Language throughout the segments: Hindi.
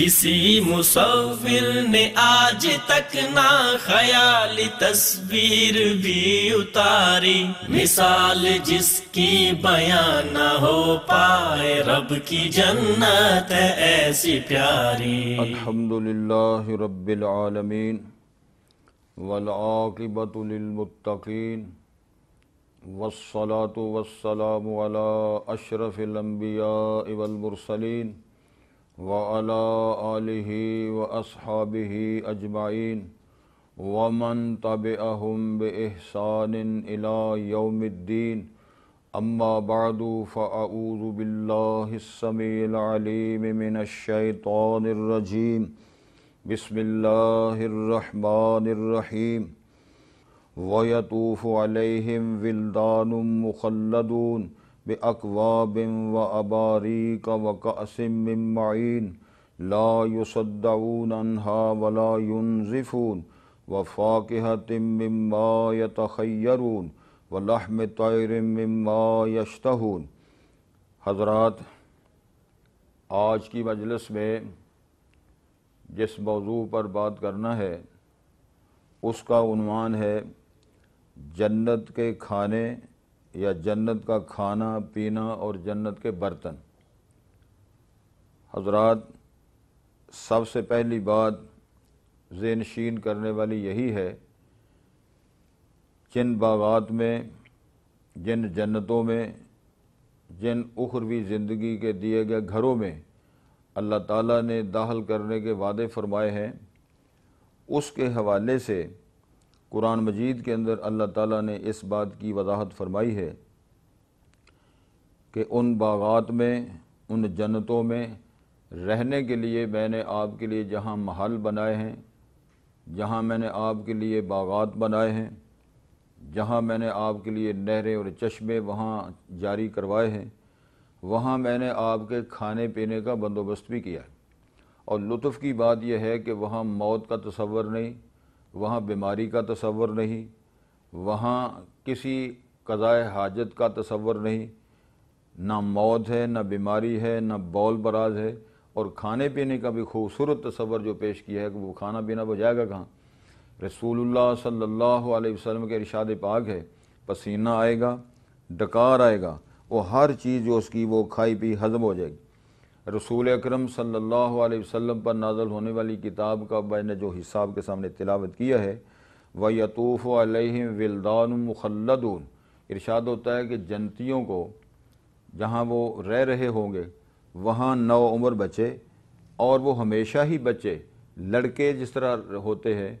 किसी मुसविर ने आज तक ना ख्याली तस्वीर भी उतारी मिसाल जिसकी बयान न हो पाए रब की जन्नत ऐसी प्यारी अल्हम्दुलिल्लाह रब्बिल आलमीन वलआकिबतु लिलमुत्तकीन वस्सलातु वस्सलामु अला अशरफिल अंबिया वल मुरसलीन وعلى آله وأصحابه أجمعين ومن تبعهم بإحسان إلى يوم الدين أما بعد فأعوذ بالله السميع العليم من الشيطان الرجيم بسم الله الرحمن الرحيم ويطوف عليهم ولدان مخلدون बकवाब व अबारीक व कसम मईन ला युसदून अनहा वला युनज़िफ़ून व फ़ाक़हत मम्मा यतखैरून व लहम तैर मम्मा यशतून हजरात आज की मजलिस में जिस मौजू पर बात करना है उसका उनवान है जन्नत के खाने या जन्नत का खाना पीना और जन्नत के बर्तन हजरात सबसे पहली बात जेनशीन करने वाली यही है जिन बागात में जिन जन्नतों में जिन उखरवी ज़िंदगी के दिए गए घरों में अल्लाह ताला ने दाखिल करने के वादे फरमाए हैं उसके हवाले से कुरान मजीद के अंदर अल्लाह ताला ने इस बात की वजाहत फरमाई है कि उन बागात में उन जन्नतों में रहने के लिए मैंने आपके लिए जहाँ महल बनाए हैं जहाँ मैंने आपके लिए बागात बनाए हैं जहाँ मैंने आपके लिए नहरें और चश्मे वहाँ जारी करवाए हैं वहाँ मैंने आपके खाने पीने का बंदोबस्त भी किया है और लुत्फ़ की बात यह है कि वहाँ मौत का तस्वर नहीं वहाँ बीमारी का तस्वर नहीं वहाँ किसी कज़ाए हाजत का तस्वर नहीं ना मौत है ना बीमारी है ना बौल बराज है और खाने पीने का भी खूबसूरत तस्वर जो पेश किया है कि वो खाना पीना वो जाएगा कहाँ रसूलुल्लाह सल्लल्लाहु अलैहि वसल्लम के इरशाद पाक है पसीना आएगा डकार आएगा वो हर चीज़ जो उसकी वो खाई पी हजम हो जाएगी रसूल अक्रम सल्लल्लाहु पर नाजल होने वाली किताब का मैंने जो हिसाब के सामने तिलावत किया है व यतूफ़ विलदान मुखलदून इरशाद होता है कि जन्तियों को जहाँ वो रह रहे होंगे वहाँ नौ उम्र बचे और वो हमेशा ही बचे लड़के जिस तरह होते हैं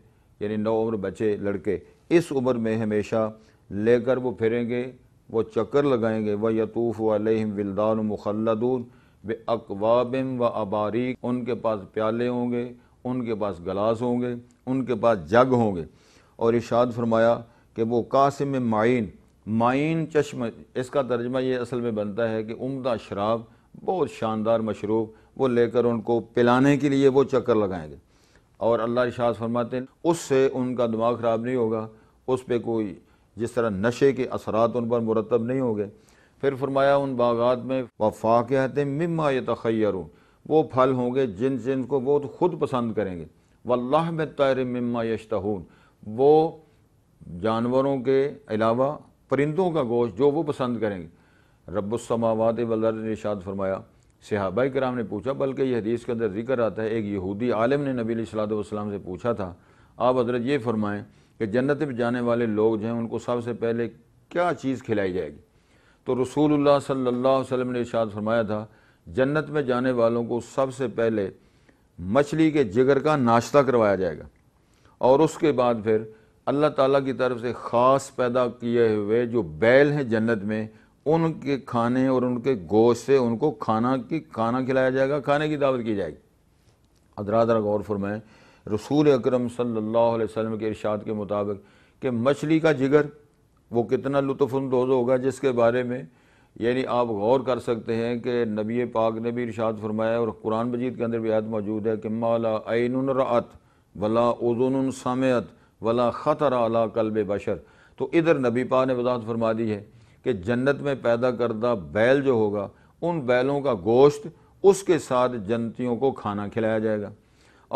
यानी नौ उम्र बचे लड़के इस उम्र में हमेशा लेकर वो फिरेंगे वो चक्कर लगाएंगे व यतूफ़ विलदान मुखलदून वे अकवाबिम व अबारीक उनके पास प्याले होंगे उनके पास गलास होंगे उनके पास जग होंगे और इशाद फरमाया कि वो कासिम माइन माइन चश्म इसका तर्जमा ये असल में बनता है कि उमदा शराब बहुत शानदार मशरूब वो लेकर उनको पिलाने के लिए वो चक्कर लगाएंगे और अल्लाह इशाद फरमाते हैं उससे उनका दिमाग ख़राब नहीं होगा उस पर कोई जिस तरह नशे के असरात उन पर मुरतब नहीं होंगे फिर फरमाया उन बागात में वफा के हते मम्मा यतखैरू वो फल होंगे जिन जिन को वो तो खुद पसंद करेंगे वल्लाह में तैर मम्मा यशतहून वो जानवरों के अलावा परिंदों का गोश्त जो वो पसंद करेंगे रबुलसमावाद वल्लर ने इशाद फरमाया सिहाबा कराम ने पूछा बल्कि यह हदीस के अंदर जिक्र आता है एक यहूदी आलम ने नबी सलाम से पूछा था आप हजरत ये फरमाएँ कि जन्नत में जाने वाले लोग जो हैं उनको सबसे पहले क्या चीज़ खिलाई जाएगी तो रसूलुल्लाह सल्लल्लाहु अलैहि वसल्लम ने इशाद फरमाया था जन्नत में जाने वालों को सबसे पहले मछली के जिगर का नाश्ता करवाया जाएगा और उसके बाद फिर अल्लाह ताला की तरफ से ख़ास पैदा किए हुए जो बैल हैं जन्नत में उनके खाने और उनके गोश से उनको खाना की खाना खिलाया जाएगा खाने की दावत की जाएगी अदरादरा गौर फरमाएँ रसूल अक्रम सल्ला वसम के इर्शाद के मुताबिक कि मछली का जिगर वो कितना लुफानंदोज़ होगा जिसके बारे में यानी आप गौर कर सकते हैं कि नबी पाक ने भी इरशाद फरमाया और कुरान मजीद के अंदर भी आयत मौजूद है कि माला आन रत वला उजुन सामत वला ख़तर अला कल्ब बशर तो इधर नबी पाक ने वजाहत फरमा दी है कि जन्नत में पैदा करदा बैल जो होगा उन बैलों का गोश्त उसके साथ जन्नतियों को खाना खिलाया जाएगा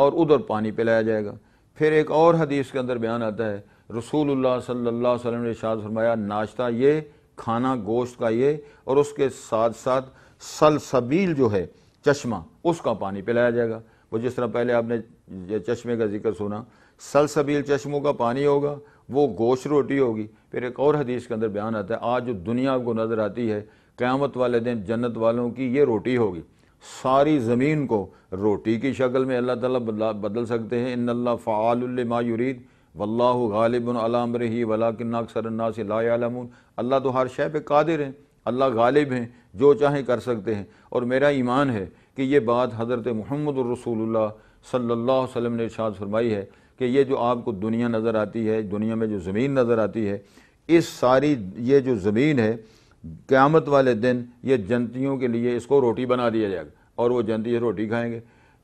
और उधर पानी पिलाया जाएगा फिर एक और हदीस के अंदर बयान आता है रसूल सल्ला वसम ने इशाद फरमाया नाश्ता ये खाना गोश्त का ये और उसके साथ साथ सलसबील जो है चश्मा उसका पानी पिलाया जाएगा वो जिस तरह पहले आपने चश्मे का जिक्र सुना सलसबील चश्मों का पानी होगा वो गोश्त रोटी होगी फिर एक और हदीस के अंदर बयान आता है आज जो दुनिया आपको नज़र आती है क़्यामत वाले दिन जन्नत वालों की ये रोटी होगी सारी ज़मीन को रोटी की शक्ल में अल्लाह ताला बदल सकते हैं इन अल्लाह फ़ालमायूरीद वल्ला गालिबन अलामर ही वलाकिन अक्सर अन्ना से लामून अल्लाह तो हर शय पे कादिर हैं अल्लाह गालिब हैं जो चाहें कर सकते हैं और मेरा ईमान है कि ये बात हज़रत महमद रसूलुल्लाह सल्लल्लाहु अलैहि वसल्लम ने इरशाद फरमाई है कि ये जो आपको दुनिया नज़र आती है दुनिया में जो ज़मीन नज़र आती है इस सारी ये जो ज़मीन है क़्यामत वाले दिन ये जंतियों के लिए इसको रोटी बना दिया जाएगा और वो जंती रोटी खाएँगे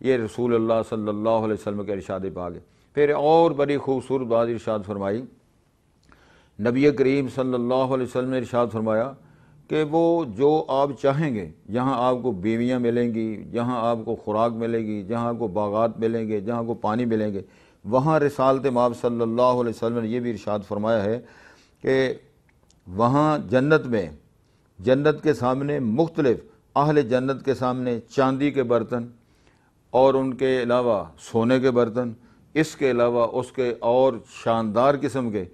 ये रसूल अल्लाह सल्लल्लाहु अलैहि वसल्लम का इरशाद पाग है फिर और बड़ी खूबसूरत बात इरशाद फरमाई नबी करीम सल्लल्लाहु अलैहि वसल्लम ने इरशाद फरमाया कि वो जो आप चाहेंगे जहाँ आपको बीवियाँ मिलेंगी जहाँ आपको खुराक मिलेगी जहाँ आपको बागात मिलेंगे जहाँ आपको पानी मिलेंगे वहाँ रसालत माब सल्ला वसम ने यह भी इरशाद फरमाया है कि वहाँ जन्नत में जन्नत के सामने मुख्तलिफ़ अहल जन्नत के सामने चांदी के बर्तन और उनके अलावा सोने के बर्तन इसके अलावा उसके और शानदार किस्म के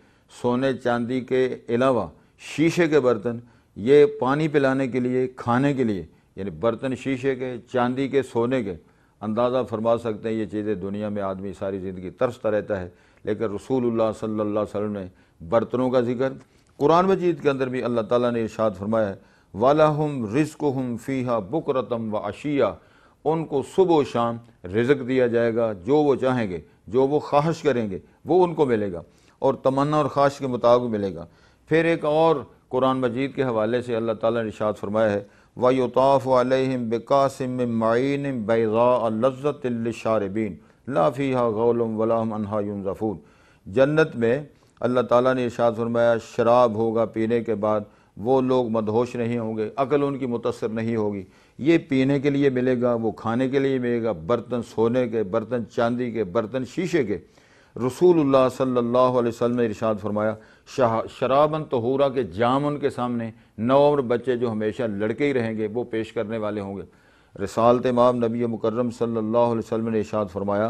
सोने चांदी के अलावा शीशे के बर्तन ये पानी पिलाने के लिए खाने के लिए यानी बर्तन शीशे के चांदी के सोने के अंदाज़ा फरमा सकते हैं ये चीज़ें दुनिया में आदमी सारी ज़िंदगी तरसता रहता है लेकिन रसूलुल्लाह सल्लल्लाहु अलैहि वसल्लम ने बर्तनों का जिक्र कुरान मजीद के अंदर भी अल्लाह ताला ने इरशाद फरमाया है वाला हम रिज्क हम फ़ीहा बुकरतम व अशिया उनको सुबह शाम रिज्क दिया जाएगा जो वो चाहेंगे जो वो ख्वाहिश करेंगे वो उनको मिलेगा और तमन्ना और ख्वाहिश के मुताबिक मिलेगा फिर एक और कुरान मजीद के हवाले से अल्लाह ताला ने इशात फरमाया है वायुताफ़ अलहम बिकासम माइन बैज़ा लज़्ज़तशारबीन लाफ़ी गौलम वलाम अनहायुम ज़फ़ून जन्नत में अल्लाह ताला ने इशात फरमाया शराब होगा पीने के बाद वो लोग मदहोश नहीं होंगे अकल उनकी मुतासर नहीं होगी ये पीने के लिए मिलेगा वो खाने के लिए मिलेगा बर्तन सोने के बर्तन चांदी के बर्तन शीशे के रसूल सल्ला वसलम ने इरशाद फरमाया शाह शराबन तहूरा के जाम उनके सामने नौम्र बच्चे जो हमेशा लड़के ही रहेंगे वो पेश करने वाले होंगे रसालत माम नबी मुकर्रम सल्ला वसलम ने इरशाद फरमाया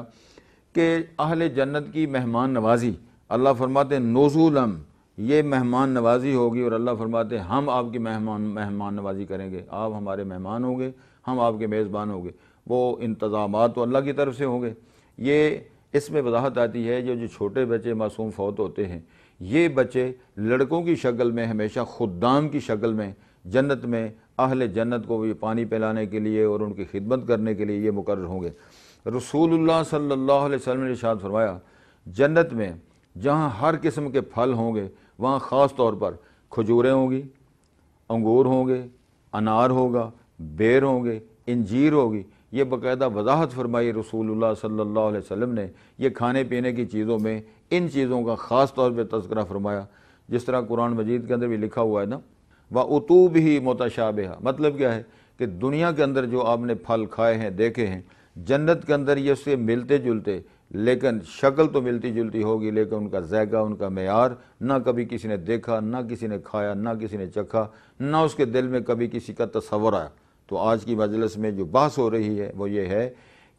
कि अहल जन्नत की मेहमान नवाजी अल्लाह फरमाते नोजूलम ये मेहमान नवाजी होगी और अल्लाह फरमाते हम आपकी मेहमान मेहमान नवाजी करेंगे आप हमारे मेहमान होंगे हम आपके मेज़बान होंगे वो इंतज़ाम तो अल्लाह की तरफ से होंगे ये इसमें वजाहत आती है जो जो छोटे बच्चे मासूम फौत होते हैं ये बच्चे लड़कों की शक्ल में हमेशा खुदाम की शक्ल में जन्नत में अहल जन्नत को भी पानी पिलाने के लिए और उनकी खिदमत करने के लिए ये मुकर होंगे रसूलुल्लाह सल्लल्लाहु अलैहि वसल्लम ने शाद फरमाया जन्नत में जहाँ हर किस्म के फल होंगे वहाँ ख़ास तौर पर खजूरें होंगी अंगूर होंगे अनार होगा बेर होंगे इंजीर होगी ये बाकायदा वजाहत फरमाई रसूलुल्लाह सल्लल्लाहु अलैहि वसल्लम ने ये खाने पीने की चीज़ों में इन चीज़ों का ख़ास तौर पर तस्करा फरमाया जिस तरह कुरान मजीद के अंदर भी लिखा हुआ है ना व उतूब ही मतशाब मतलब क्या है कि दुनिया के अंदर जो आपने फल खाए हैं देखे हैं जन्नत के अंदर ये उससे मिलते जुलते लेकिन शक्ल तो मिलती जुलती होगी लेकिन उनका जायका उनका मैार ना कभी किसी ने देखा ना किसी ने खाया ना किसी ने चखा ना उसके दिल में कभी किसी का तस्वर आया तो आज की मजलिस में जो बहस हो रही है वो ये है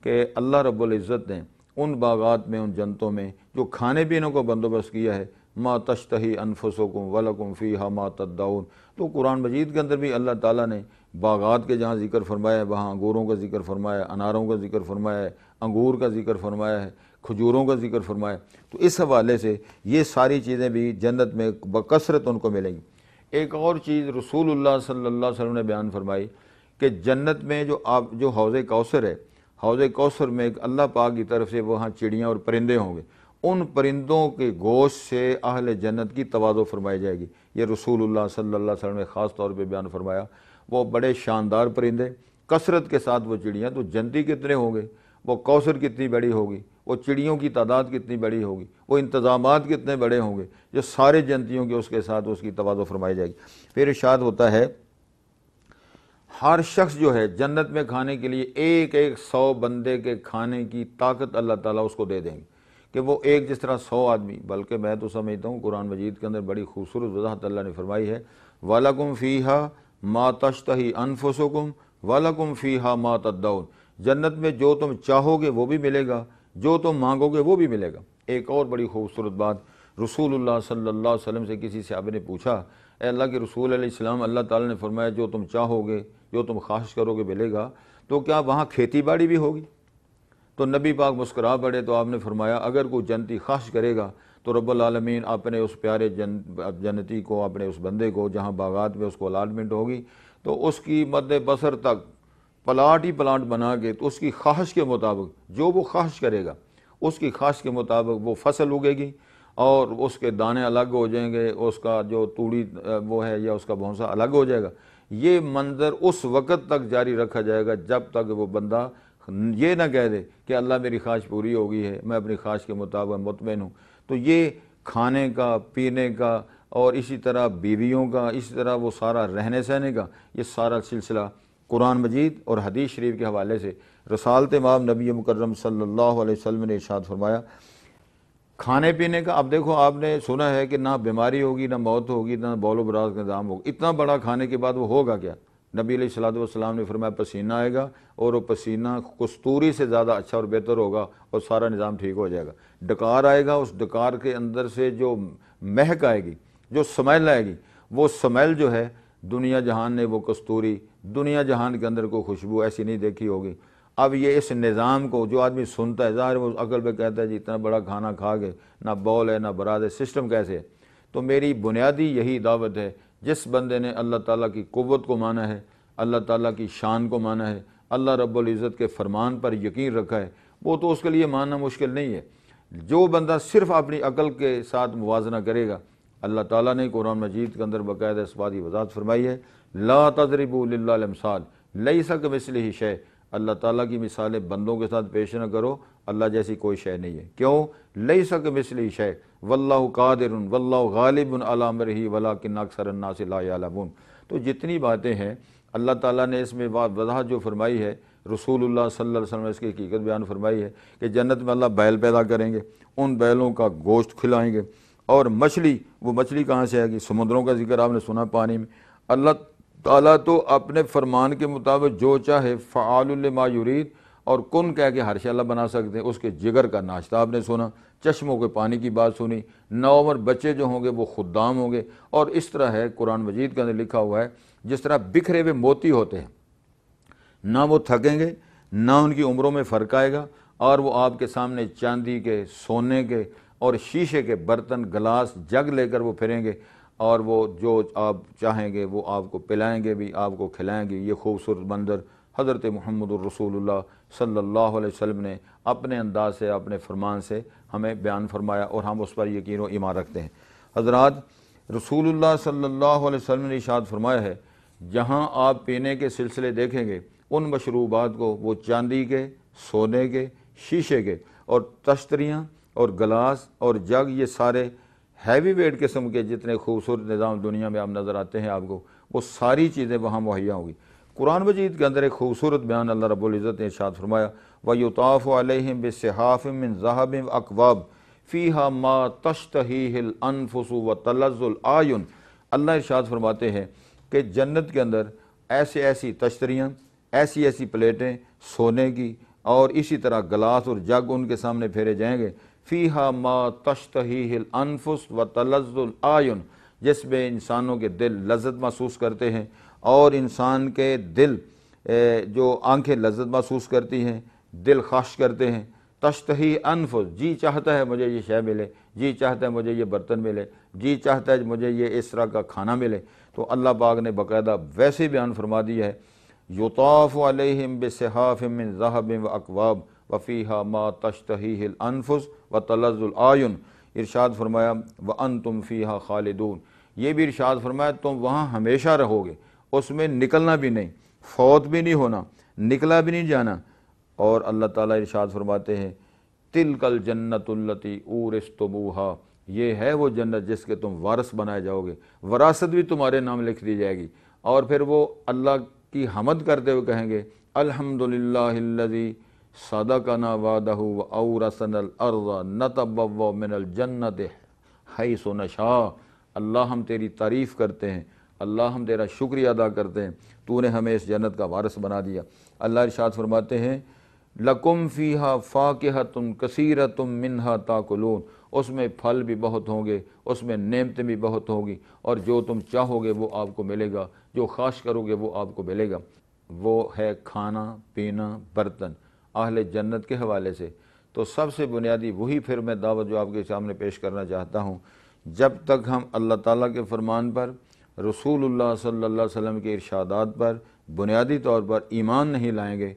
कि अल्लाह रब्ज़त ने उन बागात में उन जनतों में जो खाने पीने को बंदोबस्त किया है माँ तश्तही अनफसकुम वलकुम फ़ी हा माँ तद्दाउन तो कुरान मजीद के अंदर भी अल्लाह ताला ने बागात के जहाँ ज़िक्र फरमाया वहाँ अंगूरों का जिक्र फरमाया अनारों का जिक्र फरमाया है अंगूर का जिक्र फरमाया है खजूरों का जिक्र फरमाया तो इस हवाले से ये सारी चीज़ें भी जन्नत में बकसरत उनको मिलेंगी एक और चीज़ रसूल सल्ला वसल्लम ने बयान फरमाई कि जन्नत में जो आप जो हौज़ कौसर है हौज़ कौसर में अल्लाह पाक की तरफ से वहाँ चिड़ियाँ और परिंदे होंगे उन परिंदों के गोश से अहल जन्नत की तवाज़ो फरमाई जाएगी ये रसूल सल्ला वसम ने ख़ास तौर पर बयान फरमाया वो बड़े शानदार परिंदे कसरत के साथ वो चिड़ियाँ तो जनती कितने होंगे वो कौसर कितनी बड़ी होगी वो चिड़ियों की तादाद कितनी बड़ी होगी वो इंतज़ाम कितने बड़े होंगे जो सारे जंतियों के उसके साथ उसकी तोज़ो फरमाई जाएगी फिर इर्शाद होता है हर शख्स जो है जन्नत में खाने के लिए एक एक सौ बंदे के खाने की ताकत अल्लाह ताला उसको दे देंगे कि वो एक जिस तरह सौ आदमी बल्कि मैं तो समझता हूँ कुरान मजीद के अंदर बड़ी खूबसूरत वजाहत अल्लाह ने फरमाई है वालकुम फ़ीहा मा ही अनफसकुम वालकुम फ़ीहा मा तद्दौन जन्नत में जो तुम चाहोगे वो भी मिलेगा जो तुम मांगोगे वो भी मिलेगा एक और बड़ी खूबसूरत बात रसूल सल्ला अलैहि से किसी से ने पूछा अल्लाह के रसूल अलैहिस्सलाम अल्लाह ताली ने फरमाया जो तुम चाहोगे जो तुम ख्वाहिश करोगे मिलेगा तो क्या वहाँ खेती बाड़ी भी होगी तो नबी पाक मुस्करा पड़े तो आपने फरमाया अगर कोई जनती ख्वाहिश करेगा तो रब्लमीन अपने उस प्यारे जन जनती को अपने उस बंदे को जहाँ बागात में उसको अलाटमेंट होगी तो उसकी मद बसर तक प्लाट ही प्लाट बना के तो उसकी ख्वाहिश के मुताबिक जो वो ख्वाहिश करेगा उसकी ख्वाहिश के मुताबिक वो फसल उगेगी और उसके दाने अलग हो जाएंगे उसका जो तूड़ी वो है या उसका भौंसा अलग हो जाएगा ये मंजर उस वक़्त तक जारी रखा जाएगा जब तक वो बंदा ये ना कह दे कि अल्लाह मेरी ख्वाहिश पूरी हो गई है मैं अपनी ख्वाहिश के मुताबिक मुतमिन हूँ तो ये खाने का पीने का और इसी तरह बीवियों का इसी तरह वो सारा रहने सहने का ये सारा सिलसिला कुरान मजीद और हदीस शरीफ के हवाले से रसालत माम नबी मुकर्रम सल्लल्लाहु अलैहि वसल्लम ने इशाद फरमाया खाने पीने का अब देखो आपने सुना है कि ना बीमारी होगी ना मौत होगी ना बौलो बराज का निज़ाम होगा इतना बड़ा खाने के बाद वो होगा क्या नबी सलाम ने फरमाया पसीना आएगा और वो पसीना कस्तूरी से ज़्यादा अच्छा और बेहतर होगा और सारा निज़ाम ठीक हो जाएगा डकार आएगा उस डकार के अंदर से जो महक आएगी जो स्मेल आएगी वो स्मेल जो है दुनिया जहान ने वो कस्तूरी दुनिया जहान के अंदर कोई खुशबू ऐसी नहीं देखी होगी अब ये इस निज़ाम को जो आदमी सुनता है ज़ाहिर वो अकल पे कहता है जी इतना बड़ा खाना खा के ना बॉल है ना बराद है सिस्टम कैसे है तो मेरी बुनियादी यही दावत है जिस बंदे ने अल्लाह ताला की क़वत को माना है अल्लाह ताला की शान को माना है अल्लाह रब्बुल इज़्ज़त के फरमान पर यकीन रखा है वो तो उसके लिए मानना मुश्किल नहीं है जो बंदा सिर्फ अपनी अकल के साथ मुवजना करेगा अल्लाह ताला ने कुरान मजीद के अंदर बाकायदा इस बात की वजाहत फरमाई है ला तजरबूलमसाल लई सक मिसल ही शे अल्लाह ताला की मिसालें बंदों के साथ पेश न करो अल्लाह जैसी कोई शय नहीं है क्यों लई सक मिसल ही शे वल्ला कादिर वल्ला गालिब अलामर ही वला किन्ना अक्सर नासिलाबून तो जितनी बातें हैं अल्लाह ताला ने इसमें बात वजाहत जो फरमाई है रसूलुल्लाह सल्लल्लाहु अलैहि वसल्लम इसकी हकीकत बयान फरमाई है कि जन्नत में अल्लाह बैल पैदा करेंगे उन बैलों का गोश्त खिलाएंगे और मछली वो मछली कहाँ से आएगी समुद्रों का जिक्र आपने सुना पानी में अल्लाह ताला तो अपने फरमान के मुताबिक जो चाहे फ़ालमा मायूरीद और कन कह के हर शाला बना सकते हैं उसके जिगर का नाश्ता आपने सुना चश्मों के पानी की बात सुनी नौमर बच्चे जो होंगे वो खुदाम होंगे और इस तरह है कुरान मजीद के अंदर लिखा हुआ है जिस तरह बिखरे हुए मोती होते हैं ना वो थकेंगे ना उनकी उम्रों में फ़र्क आएगा और वो आपके सामने चांदी के सोने के और शीशे के बर्तन गलास जग लेकर वो फिरेंगे और वो जो आप चाहेंगे वो आपको पिलाएंगे भी आपको खिलाएंगे ये खूबसूरत मंजर हज़रत महमद रसूल सल्ला अलैहि ने अपने अंदाज से अपने फरमान से हमें बयान फरमाया और हम उस पर यकीन व ईमान रखते हैं हजरात रसूल सल्ला अलैहि ने इशाद फरमाया है जहाँ आप पीने के सिलसिले देखेंगे उन मशरूबात को वो चांदी के सोने के शीशे के और तश्तरियाँ और गलास और जग ये सारे हैवी वेट किस्म के जितने खूबसूरत निज़ाम दुनिया में आप नज़र आते हैं आपको वो सारी चीज़ें वहाँ मुहैया होंगी कुरान मजीद के अंदर एक खूबसूरत बयान अल्लाह रब्ज़त ने शाद फरमाया वयुताफ़ अलहम बसहाफ़ मिन जहाब अकवाब फ़ी हा मा तश्त अनफसु व तलज़ुलआन अल्लाह इर्शाद फरमाते हैं कि जन्नत के अंदर ऐसे ऐसी तश्तरियाँ ऐसी ऐसी प्लेटें सोने की और इसी तरह गलास और जग उनके सामने फेरे जाएंगे फ़ीहा मा तश्तही अनफुस व तलजुलआन जिसमें इंसानों के दिल लज्जत महसूस करते हैं और इंसान के दिल जो आंखें लज्जत महसूस करती हैं दिल खाश करते हैं तश्तही अनफुस जी चाहता है मुझे ये शय मिले जी चाहता है मुझे ये बर्तन मिले जी चाहता है मुझे ये इस तरह का खाना मिले तो अल्लाह पाक ने बाकायदा वैसे बयान फरमा दिया है युताफ़ अलहम बसहाफ़ ज़ाहब व अकवाब वफ़ीहा मा तश्तही अनफुस व तलजुलआन इरशाद फरमाया व अन तुम फ़ीहा खालिदून ये भी इरशाद फरमाया तुम वहाँ हमेशा रहोगे उसमें निकलना भी नहीं फौत भी नहीं होना निकला भी नहीं जाना और अल्लाह ताला इरशाद फरमाते हैं तिलकल जन्नतुल्लती ऊरस्तबूहा ये है वो जन्नत जिसके तुम वारस बनाए जाओगे वरासत भी तुम्हारे नाम लिख दी जाएगी और फिर वो अल्लाह की हमद करते हुए कहेंगे अल्हम्दुलिल्लाहिल्लज़ी सदकना वादह व औरसनल न नतबव मिनल जन्नत है नशा अल्लाह हम तेरी तारीफ़ करते हैं अल्लाह हम तेरा शुक्रिया अदा करते हैं तूने हमें इस जन्नत का वारस बना दिया अल्लाह इरशाद फरमाते हैं लकुम फ़ीहा फ़ाकह तुम कसीर तुम मिनहा ताकुलून उसमें फल भी बहुत होंगे उसमें नेमतें भी बहुत होगी और जो तुम चाहोगे वो आपको मिलेगा जो खाश करोगे वो आपको मिलेगा वो है खाना पीना बर्तन अहल जन्नत के हवाले से तो सबसे बुनियादी वही फिर मैं दावत जो आपके सामने पेश करना चाहता हूँ जब तक हम अल्लाह ताला के फरमान पर रसूलुल्लाह सल्लल्लाहु अलैहि वसल्लम के इरशादात पर बुनियादी तौर पर ईमान नहीं लाएंगे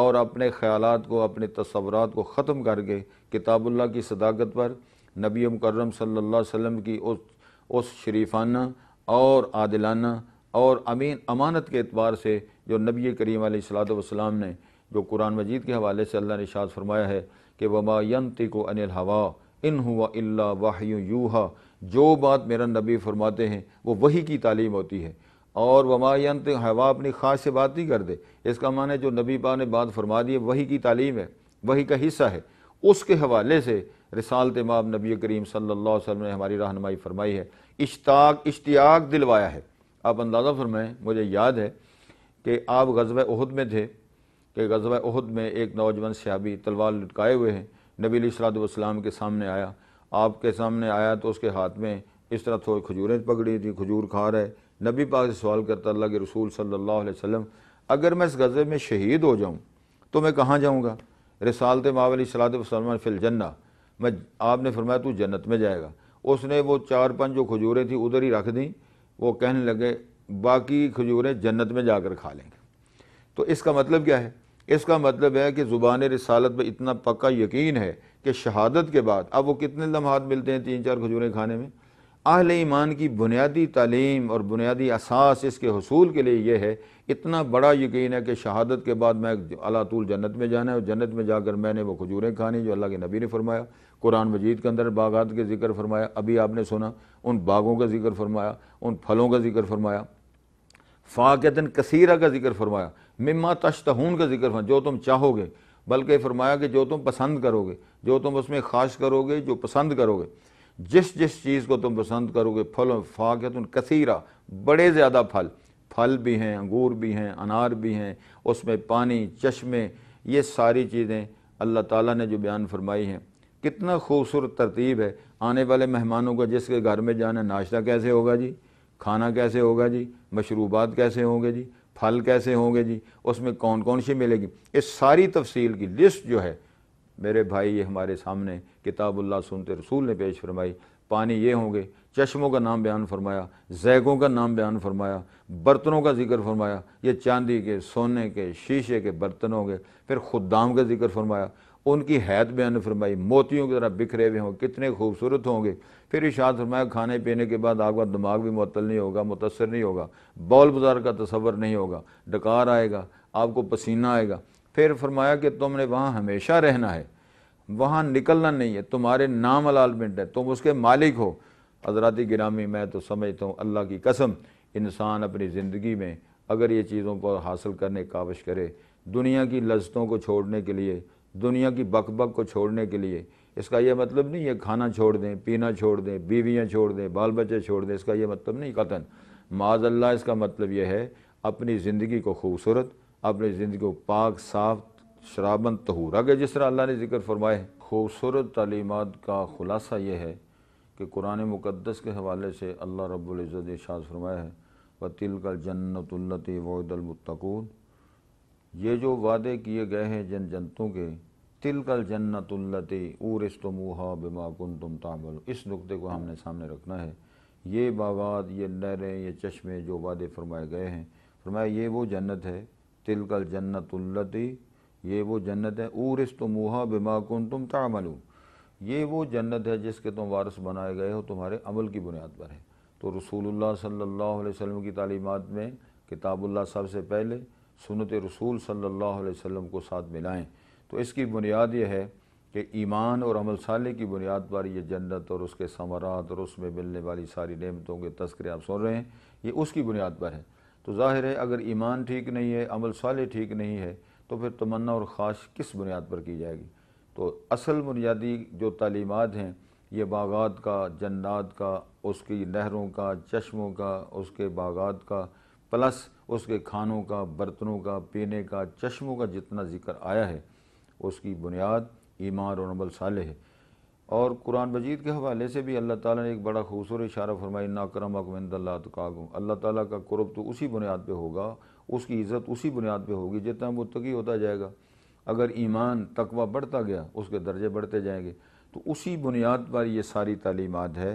और अपने ख्यालात को अपने तस्वरत को ख़त्म करके किताबुल्ला की सदाकत पर नबी मुकर्रम सल्ला वसम की उस उस शरीफाना और आदिलाना और अमीन अमानत के अतबार से जो नबी करीम सलाम ने जो कुरान मजीद के हवाले से अल्लाह ने शाद फरमाया है कि वमायंती को अनिल हवा इन हुआ अल्ला वाह यूहा जो बात मेरा नबी फरमाते हैं वो वही की तालीम होती है और वमायंत हवा अपनी ख़ास से बात नहीं कर दे इसका माना जो नबी पा ने बात फरमा दी है वही की तालीम है वही का हिस्सा है उसके हवाले से रिसालत माब नबी करीम सल्ला अलैहि ने हमारी रहनमाई फरमाई है इश्ताक इश्तियाक दिलवाया है आप अंदाज़ा फरमाएँ मुझे याद है कि आप गजब अहद में थे कि गजब उहद में एक नौजवान सियाबी तलवार लटकाए हुए हैं नबी सलाम के सामने आया आपके सामने आया तो उसके हाथ में इस तरह थोड़ी खजूरें पकड़ी थी खजूर खा रहे नबी पाक से सवाल करता अल्लाह के रसूल सल्लल्लाहु अलैहि वसल्लम अगर मैं इस गज़े में शहीद हो जाऊँ तो मैं कहाँ जाऊँगा रिसालत मावली सलातम फिल जन्ना मैं आपने फरमाया तू जन्नत में जाएगा उसने वो चार पाँच जो खजूरें थी उधर ही रख दी वो कहने लगे बाकी खजूरें जन्नत में जाकर खा लेंगे तो इसका मतलब क्या है इसका मतलब है कि ज़ुबान रसालत पर इतना पक्का यकीन है कि शहादत के बाद अब वो कितने लम्हात मिलते हैं तीन चार खजूरें खाने में आहल ईमान की बुनियादी तलीम और बुनियादी असास इसके हसूल के लिए यह है इतना बड़ा यकीन है कि शहादत के बाद मैं अलातुल जन्नत में जाना है और जन्नत में जाकर मैंने वो खजूरें खानी जो अल्लाह के नबी ने फरमाया कुरान मजीद के अंदर बागात के जिक्र फरमाया अभी आपने सुना उन बागों का जिक्र फरमाया उन फलों का जिक्र फरमाया फ़ाकतन कसीरा का जिक्र फरमाया मम्मा तश्तहून का जिक्र जो तुम चाहोगे बल्कि फरमाया कि जो तुम पसंद करोगे जो तुम उसमें ख़ास करोगे जो पसंद करोगे जिस जिस चीज़ को तुम पसंद करोगे फल फाकतन कसीरा बड़े ज़्यादा फल फल भी हैं अंगूर भी हैं अनार भी हैं उसमें पानी चश्मे ये सारी चीज़ें अल्लाह ताला ने जो बयान फरमाई हैं कितना खूबसूरत तरतीब है आने वाले मेहमानों का जिसके घर में जाना नाश्ता कैसे होगा जी खाना कैसे होगा जी मशरूबात कैसे होंगे जी फल कैसे होंगे जी उसमें कौन कौन सी मिलेगी इस सारी तफसील की लिस्ट जो है मेरे भाई ये हमारे सामने किताबुल्ला सुनते रसूल ने पेश फरमाई पानी ये होंगे चश्मों का नाम बयान फरमाया जैगों का नाम बयान फरमाया बर्तनों का जिक्र फरमाया ये चांदी के सोने के शीशे के बर्तन होंगे फिर खुदाम का जिक्र फरमाया उनकी हैत बयान फरमाई मोतियों की तरह बिखरे हुए हों कितने खूबसूरत होंगे फिर इशात फरमाया खाने पीने के बाद आपका दिमाग भी मअतल नहीं होगा मुतासर नहीं होगा बौल बाजार का तस्वर नहीं होगा डकार आएगा आपको पसीना आएगा फिर फरमाया कि तुमने वहाँ हमेशा रहना है वहाँ निकलना नहीं है तुम्हारे नाम अलालमेंट है तुम उसके मालिक हो हजराती गिरामी मैं तो समझता हूँ अल्लाह की कसम इंसान अपनी ज़िंदगी में अगर ये चीज़ों को हासिल करने काविश करे दुनिया की लजतों को छोड़ने के लिए दुनिया की बकबक को छोड़ने के लिए इसका यह मतलब नहीं है खाना छोड़ दें पीना छोड़ दें बीवियाँ छोड़ दें बाल बच्चे छोड़ दें इसका यह मतलब नहीं कतन माजल्ला इसका मतलब यह है अपनी ज़िंदगी को खूबसूरत अपनी ज़िंदगी को पाक साफ शराबन तहूर आगे जिस तरह अल्लाह ने जिक्र फरमाए खूबसूरत तलीमत का ख़ुलासा यह है कि कुरान मुक़दस के हवाले से अल्लाह रब्ज़त शाद फरमाया है व तिल का जन्नतल्लत वदलमतकून ये जो वादे किए गए हैं जन जंतों के तिलकल जन्नतुल्लती ऊरस्तमूहा बिमा कुन तुम तामल इस नुकते को हमने सामने रखना है ये बागात ये नहरें ये चश्मे जो वादे फरमाए गए हैं फरमाया ये वो जन्नत है तिलकल जन्नतुल्लती ये वो जन्नत है ऊरस्तमूहा बिमा कुन तुम तामल ये वो जन्नत है जिसके तुम वारस बनाए गए हो तुम्हारे अमल की बुनियाद पर है तो रसूल सल्ला वसम की तालीमत में किताबुल्ला सबसे पहले सुनत रसूल सल्ला वम को साथ मिलाएँ तो इसकी बुनियाद यह है कि ईमान और अमल साले की बुनियाद पर यह जन्नत और उसके समरात और उसमें मिलने वाली सारी नमतों के तस्करे आप सुन रहे हैं ये उसकी बुनियाद पर है तो ज़ाहिर है अगर ईमान ठीक नहीं है अमल साले ठीक नहीं है तो फिर तमन्ना और ख़्वाश किस बुनियाद पर की जाएगी तो असल बुनियादी जो तलीमत हैं ये बागात का जन्नात का उसकी नहरों का चश्मों का उसके बागात का प्लस उसके खानों का बर्तनों का पीने का चश्मों का जितना जिक्र आया है उसकी बुनियाद ईमान और अमल साले है और कुरान मजीद के हवाले से भी अल्लाह ताला ने एक बड़ा खूबसूरत इशारा फरमाई ना करम तकागुम अल्लाह ताला का कुरब तो उसी बुनियाद पे होगा उसकी इज़्ज़त उसी बुनियाद पे होगी जितना मुतकी होता जाएगा अगर ईमान तकवा बढ़ता गया उसके दर्जे बढ़ते जाएंगे तो उसी बुनियाद पर ये सारी तालीमत है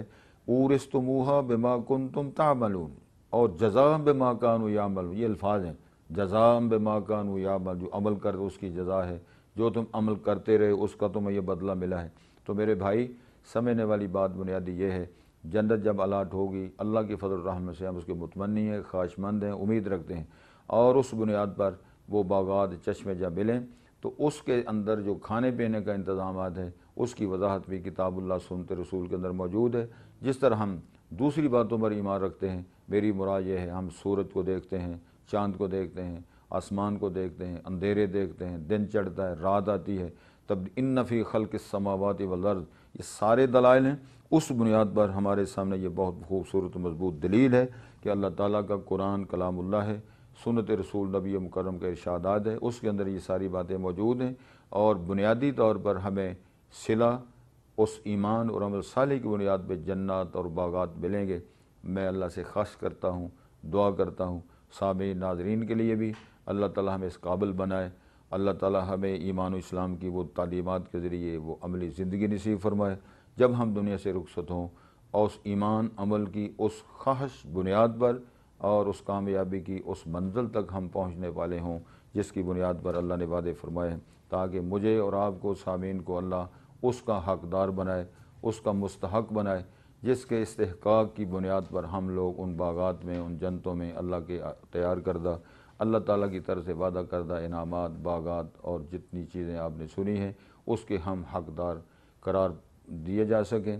ऊरस्तमूहा बिमा कुन तुम तामलून और जजाम बे माकान यामल ये अल्फाज हैं जजाम बे माकान यामल जो अमल कर उसकी जजा है जो तुम अमल करते रहे उसका तुम्हें यह बदला मिला है तो मेरे भाई समझने वाली बात बुनियादी ये है जन्नत जब अलाट होगी अल्लाह की फजल रहमत से हम उसके मुतमनी हैं ख्वाहिशमंद हैं उम्मीद रखते हैं और उस बुनियाद पर वो बागात चश्मे जब मिलें तो उसके अंदर जो खाने पीने का इंतज़ाम है उसकी वजाहत भी किताबुल्ला सुनते रसूल के अंदर मौजूद है जिस तरह हम दूसरी बातों पर ईमान रखते हैं मेरी मुराद यह है हम सूरज को देखते हैं चांद को देखते हैं आसमान को देखते हैं अंधेरे देखते हैं दिन चढ़ता है रात आती है तब इन नफ़ी खल के समावत वर्द ये सारे दलाइल हैं उस बुनियाद पर हमारे सामने ये बहुत खूबसूरत मजबूत दलील है कि अल्लाह ताला का कुरान कलामुल्लाह है सुनत रसूल नबी मुकरम के इरशादात है उसके अंदर ये सारी बातें मौजूद हैं और बुनियादी तौर पर हमें सिला उस ईमान और अमल साले की बुनियाद पर जन्नत और बागात मिलेंगे मैं अल्लाह से खास करता हूँ दुआ करता हूँ साम नाजरीन के लिए भी अल्लाह ताला हमें इस काबिल बनाए अल्लाह ताला हमें ईमान और इस्लाम की वो तालीमत के ज़रिए वो अमली ज़िंदगी नसीब फरमाए जब हम दुनिया से रुखसत हों और उस ईमान अमल की उस ख्वाहश बुनियाद पर और उस कामयाबी की उस मंजिल तक हम पहुँचने वाले हों जिसकी बुनियाद पर अल्लाह ने वादे फरमाए ताकि मुझे और आपको सामीन को अल्लाह उसका हकदार बनाए उसका मुस्तक बनाए जिसके इसहकाक की बुनियाद पर हम लोग उन बागात में उन जनतों में अल्लाह के तैयार करदा अल्लाह ताला की तरफ से वादा करदा इनामात बागात और जितनी चीज़ें आपने सुनी हैं उसके हम हकदार करार दिए जा सकें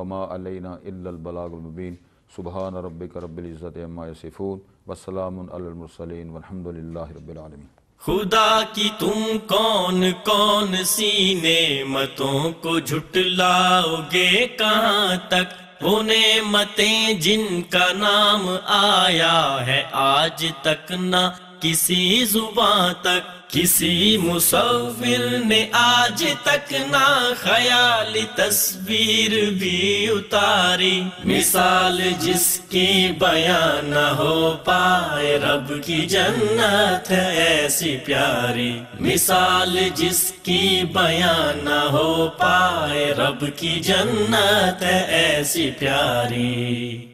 वमा अलैना इल्लबलागुलमबीन सुबहान रबिक रबिल्ज़त अम्मा सिफ़ून वसलामसलिन वरहमल खुदा की तुम कौन कौन सी नेमतों को झुटलाओगे कहाँ तक वो नेमतें जिनका नाम आया है आज तक ना किसी जुबा तक किसी मुसविर ने आज तक ना खयाली तस्वीर भी उतारी मिसाल जिसकी बयान न हो पाए रब की जन्नत ऐसी प्यारी मिसाल जिसकी बयान न हो पाए रब की जन्नत ऐसी प्यारी